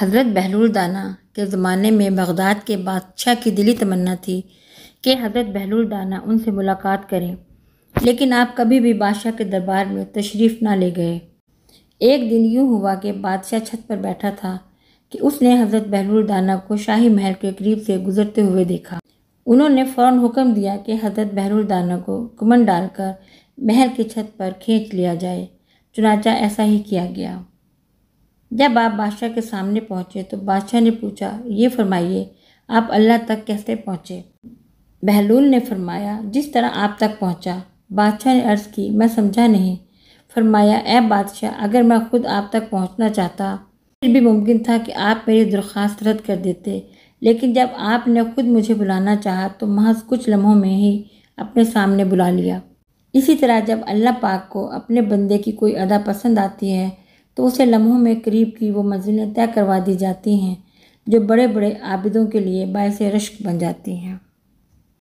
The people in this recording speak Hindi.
हज़रत बहलूल दाना के ज़माने में बगदाद के बादशाह की दिली तमन्ना थी कि हज़रत बहलूल दाना उनसे मुलाकात करें लेकिन आप कभी भी बादशाह के दरबार में तशरीफ़ ना ले गए एक दिन यूँ हुआ कि बादशाह छत पर बैठा था कि उसने हज़रत बहलूल दाना को शाही महल के करीब से गुजरते हुए देखा उन्होंने फ़ौर हुक्म दिया कि हज़रत बहलुल दाना को कमन डालकर महल की छत पर खींच लिया जाए चुनाचा ऐसा ही किया गया जब आप बादशाह के सामने पहुँचे तो बादशाह ने पूछा ये फरमाइए आप अल्लाह तक कैसे पहुँचे बहलूल ने फरमाया जिस तरह आप तक पहुँचा बादशाह ने अर्ज़ की मैं समझा नहीं फरमाया ए बादशाह अगर मैं खुद आप तक पहुँचना चाहता फिर भी मुमकिन था कि आप मेरी दरख्वास्त रद्द कर देते लेकिन जब आपने खुद मुझे बुलाना चाहा तो महज कुछ लम्हों में ही अपने सामने बुला लिया इसी तरह जब अल्लाह पाक को अपने बंदे की कोई अदा पसंद आती है तो उसे लम्हों में करीब की वो मंजिलें तय करवा दी जाती हैं जो बड़े बड़े आबिदों के लिए बायस रश्क बन जाती हैं